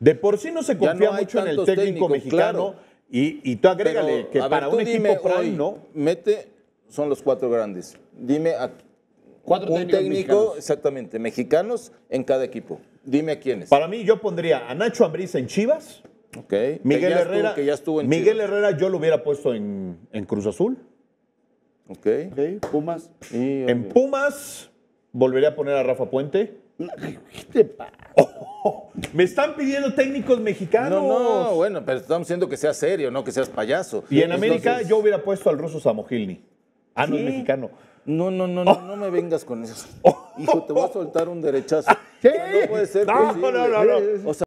De por sí no se confía mucho en el técnico mexicano. Y, tú agrégale que para un equipo ¿no? Mete, son los cuatro grandes. Dime a ¿Cuatro un técnico, exactamente, mexicanos en cada equipo. Dime a quiénes. Para mí, yo pondría a Nacho Ambriz en Chivas. Ok. Miguel Herrera. que ya estuvo en Miguel Herrera yo lo hubiera puesto en, Cruz Azul. Ok. okay. Pumas. En Pumas volvería a poner a Rafa Puente. Me están pidiendo técnicos mexicanos. No, no, bueno, pero estamos diciendo que seas serio, no que seas payaso. Y en América yo hubiera puesto al ruso Samohilny. Ah, no, mexicano. No, no, no, no, no me vengas con eso. Hijo, te voy a soltar un derechazo. ¿Qué? No puede ser. No, posible. no, no, no. O sea,